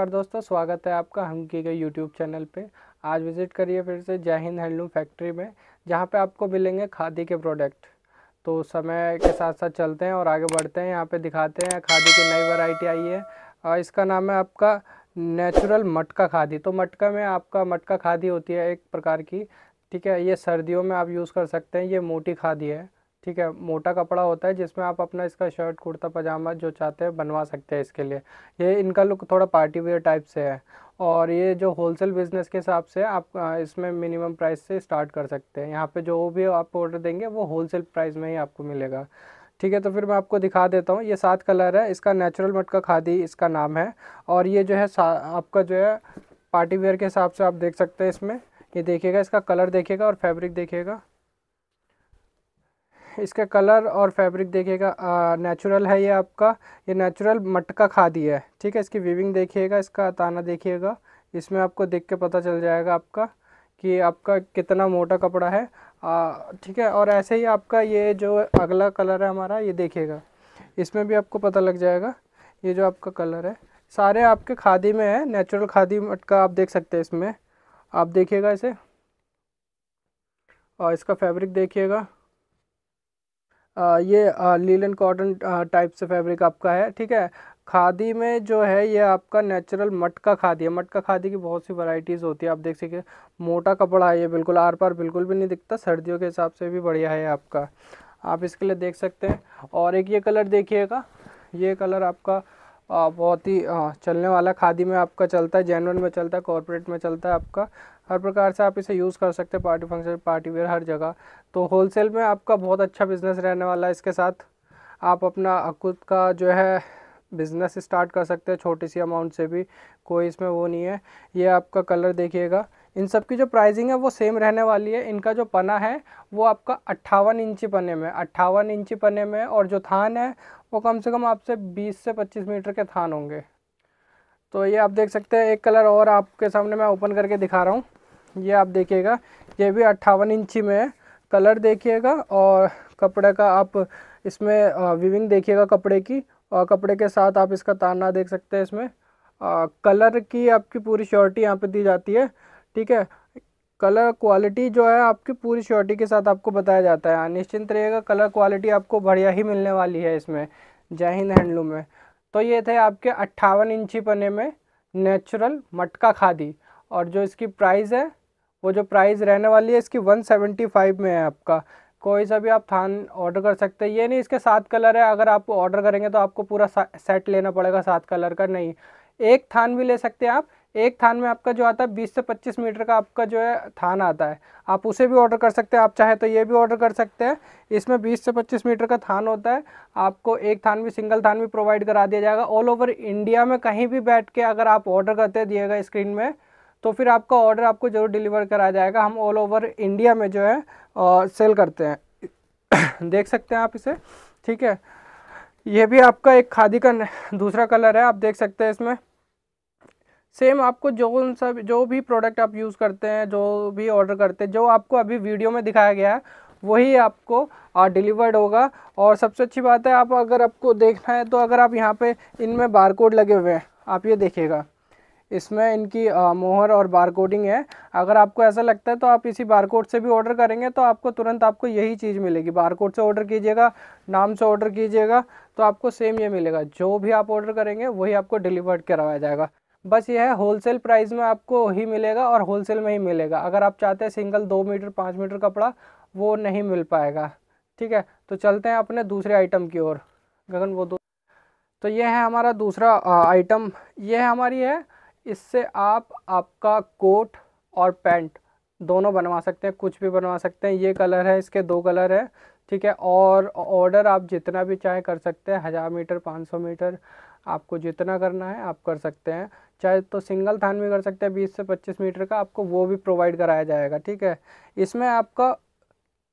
नमस्कार दोस्तों स्वागत है आपका हम की गई यूट्यूब चैनल पे आज विज़िट करिए फिर से जय हिंद हैंडलूम फैक्ट्री में जहाँ पे आपको मिलेंगे खादी के प्रोडक्ट तो समय के साथ साथ चलते हैं और आगे बढ़ते हैं यहाँ पे दिखाते हैं खादी की नई वैरायटी आई है और इसका नाम है आपका नेचुरल मटका खादी तो मटका में आपका मटका खादी होती है एक प्रकार की ठीक है ये सर्दियों में आप यूज़ कर सकते हैं ये मोटी खादी है ठीक है मोटा कपड़ा होता है जिसमें आप अपना इसका शर्ट कुर्ता पजामा जो चाहते हैं बनवा सकते हैं इसके लिए ये इनका लुक थोड़ा पार्टी वेयर टाइप से है और ये जो होलसेल बिज़नेस के हिसाब से आप इसमें मिनिमम प्राइस से स्टार्ट कर सकते हैं यहाँ पे जो भी आप ऑर्डर देंगे वो होलसेल प्राइस में ही आपको मिलेगा ठीक है तो फिर मैं आपको दिखा देता हूँ ये सात कलर है इसका नेचुरल मटका खादी इसका नाम है और ये जो है आपका जो है पार्टी वेयर के हिसाब से आप देख सकते हैं इसमें ये देखिएगा इसका कलर देखिएगा और फैब्रिक देखिएगा इसका कलर और फैब्रिक देखिएगा नेचुरल है ये आपका ये नेचुरल मटका खादी है ठीक है इसकी वीविंग देखिएगा इसका ताना देखिएगा इसमें आपको देख के पता चल जाएगा आपका कि आपका कितना मोटा कपड़ा है ठीक है और ऐसे ही आपका ये जो अगला कलर है हमारा ये देखिएगा इसमें भी आपको पता लग जाएगा ये जो आपका कलर है सारे आपके खादी में है नेचुरल खादी मटका आप देख सकते हैं इसमें आप देखिएगा इसे और इसका फैब्रिक देखिएगा ये लीलन कॉटन टाइप से फैब्रिक आपका है ठीक है खादी में जो है ये आपका नेचुरल मटका खादी है मटका खादी की बहुत सी वैरायटीज़ होती है आप देख सकें मोटा कपड़ा है ये बिल्कुल आर पार बिल्कुल भी नहीं दिखता सर्दियों के हिसाब से भी बढ़िया है आपका आप इसके लिए देख सकते हैं और एक ये कलर देखिएगा ये कलर आपका बहुत ही चलने वाला खादी में आपका चलता है जेनवन में चलता है कॉरपोरेट में चलता है आपका हर प्रकार से आप इसे यूज़ कर सकते हैं पार्टी फंक्शन पार्टी वेयर हर जगह तो होलसेल में आपका बहुत अच्छा बिज़नेस रहने वाला है इसके साथ आप अपना खुद का जो है बिज़नेस स्टार्ट कर सकते हैं छोटी सी अमाउंट से भी कोई इसमें वो नहीं है ये आपका कलर देखिएगा इन सब की जो प्राइसिंग है वो सेम रहने वाली है इनका जो पना है वो आपका अट्ठावन इंची पने में अट्ठावन इंची पने में और जो थान है वो कम से कम आपसे 20 से 25 मीटर के थान होंगे तो ये आप देख सकते हैं एक कलर और आपके सामने मैं ओपन करके दिखा रहा हूँ ये आप देखिएगा ये भी अट्ठावन इंची में है कलर देखिएगा और कपड़े का आप इसमें विविंग देखिएगा कपड़े की और कपड़े के साथ आप इसका ताना देख सकते हैं इसमें आ, कलर की आपकी पूरी श्योरिटी यहाँ पे दी जाती है ठीक है कलर क्वालिटी जो है आपकी पूरी श्योरिटी के साथ आपको बताया जाता है निश्चिंत रहिएगा कलर क्वालिटी आपको बढ़िया ही मिलने वाली है इसमें जय हिंद हैंडलूम में तो ये थे आपके अट्ठावन इंची पने में नेचुरल मटका खादी और जो इसकी प्राइस है वो जो प्राइस रहने वाली है इसकी 175 में है आपका कोई सा भी आप थान ऑर्डर कर सकते हैं ये नहीं इसके सात कलर है अगर आप ऑर्डर करेंगे तो आपको पूरा सेट लेना पड़ेगा सात कलर का नहीं एक थान भी ले सकते हैं आप एक थान में आपका जो आता है बीस से पच्चीस मीटर का आपका जो है थान आता है आप उसे भी ऑर्डर कर सकते हैं आप चाहे तो ये भी ऑर्डर कर सकते हैं इसमें बीस से पच्चीस मीटर का थान होता है आपको एक थान भी सिंगल थान भी प्रोवाइड करा दिया जाएगा ऑल ओवर इंडिया में कहीं भी बैठ के अगर आप ऑर्डर करते दिएगा स्क्रीन में तो फिर आपका ऑर्डर आपको ज़रूर डिलीवर कराया जाएगा हम ऑल ओवर इंडिया में जो है सेल करते हैं देख सकते हैं आप इसे ठीक है ये भी आपका एक खादी का दूसरा कलर है आप देख सकते हैं इसमें सेम आपको जो उन सब जो भी प्रोडक्ट आप यूज़ करते हैं जो भी ऑर्डर करते हैं जो आपको अभी वीडियो में दिखाया गया है वही आपको डिलीवर्ड होगा और सबसे अच्छी बात है आप अगर आपको देखना है तो अगर आप यहाँ पे इनमें बार कोड लगे हुए हैं आप ये देखिएगा इसमें इनकी आ, मोहर और बार कोडिंग है अगर आपको ऐसा लगता है तो आप इसी बार कोड से भी ऑर्डर करेंगे तो आपको तुरंत आपको यही चीज़ मिलेगी बार कोड से ऑर्डर कीजिएगा नाम से ऑर्डर कीजिएगा तो आपको सेम ये मिलेगा जो भी आप ऑर्डर करेंगे वही आपको डिलीवर्ड करवाया जाएगा बस ये है होलसेल प्राइस में आपको ही मिलेगा और होलसेल में ही मिलेगा अगर आप चाहते हैं सिंगल दो मीटर पाँच मीटर कपड़ा वो नहीं मिल पाएगा ठीक है तो चलते हैं अपने दूसरे आइटम की ओर गगन वो दो तो ये है हमारा दूसरा आइटम ये है हमारी है इससे आप आपका कोट और पैंट दोनों बनवा सकते हैं कुछ भी बनवा सकते हैं ये कलर है इसके दो कलर है ठीक है और ऑर्डर आप जितना भी चाहे कर सकते हैं हज़ार मीटर पाँच सौ मीटर आपको जितना करना है आप कर सकते हैं चाहे तो सिंगल थान भी कर सकते हैं बीस से पच्चीस मीटर का आपको वो भी प्रोवाइड कराया जाएगा ठीक है इसमें आपका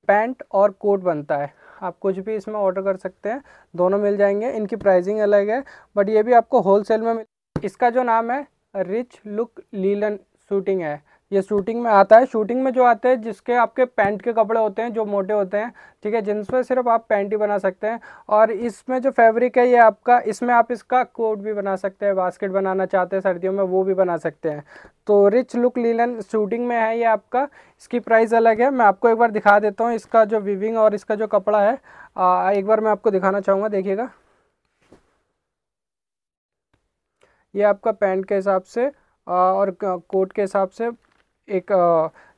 पैंट और कोट बनता है आप कुछ भी इसमें ऑर्डर कर सकते हैं दोनों मिल जाएंगे इनकी प्राइसिंग अलग है बट ये भी आपको होलसेल में मिल इसका जो नाम है रिच लुक लीलन शूटिंग है ये शूटिंग में आता है शूटिंग में जो आते हैं जिसके आपके पैंट के कपड़े होते हैं जो मोटे होते हैं ठीक है जिन पर सिर्फ आप पैंट ही बना सकते हैं और इसमें जो फैब्रिक है ये आपका इसमें आप इसका कोट भी बना सकते हैं बास्केट बनाना चाहते हैं सर्दियों में वो भी बना सकते हैं तो रिच लुक लीलन शूटिंग में है ये आपका इसकी प्राइस अलग है मैं आपको एक बार दिखा देता हूँ इसका जो विविंग और इसका जो कपड़ा है आ, एक बार मैं आपको दिखाना चाहूँगा देखिएगा ये आपका पैंट के हिसाब से और कोट के हिसाब से एक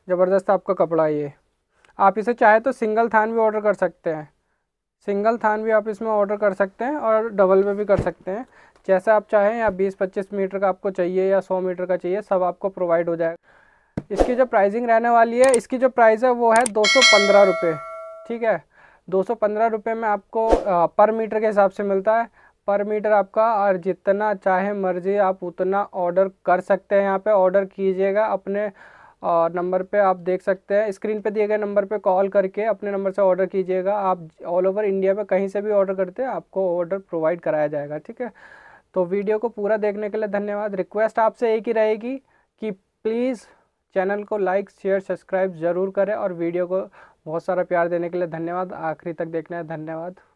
ज़बरदस्त आपका कपड़ा है ये आप इसे चाहे तो सिंगल थान भी ऑर्डर कर सकते हैं सिंगल थान भी आप इसमें ऑर्डर कर सकते हैं और डबल में भी कर सकते हैं जैसा आप चाहें या 20-25 मीटर का आपको चाहिए या 100 मीटर का चाहिए सब आपको प्रोवाइड हो जाएगा इसकी जो प्राइसिंग रहने वाली है इसकी जो प्राइस है वो है दो रुपये ठीक है दो सौ में आपको पर मीटर के हिसाब से मिलता है पर मीटर आपका और जितना चाहे मर्ज़ी आप उतना ऑर्डर कर सकते हैं यहाँ पे ऑर्डर कीजिएगा अपने और नंबर पे आप देख सकते हैं स्क्रीन पे दिए गए नंबर पे कॉल करके अपने नंबर से ऑर्डर कीजिएगा आप ऑल ओवर इंडिया में कहीं से भी ऑर्डर करते हैं आपको ऑर्डर प्रोवाइड कराया जाएगा ठीक है तो वीडियो को पूरा देखने के लिए धन्यवाद रिक्वेस्ट आपसे एक ही रहेगी कि प्लीज़ चैनल को लाइक शेयर सब्सक्राइब ज़रूर करें और वीडियो को बहुत सारा प्यार देने के लिए धन्यवाद आखिरी तक देखने धन्यवाद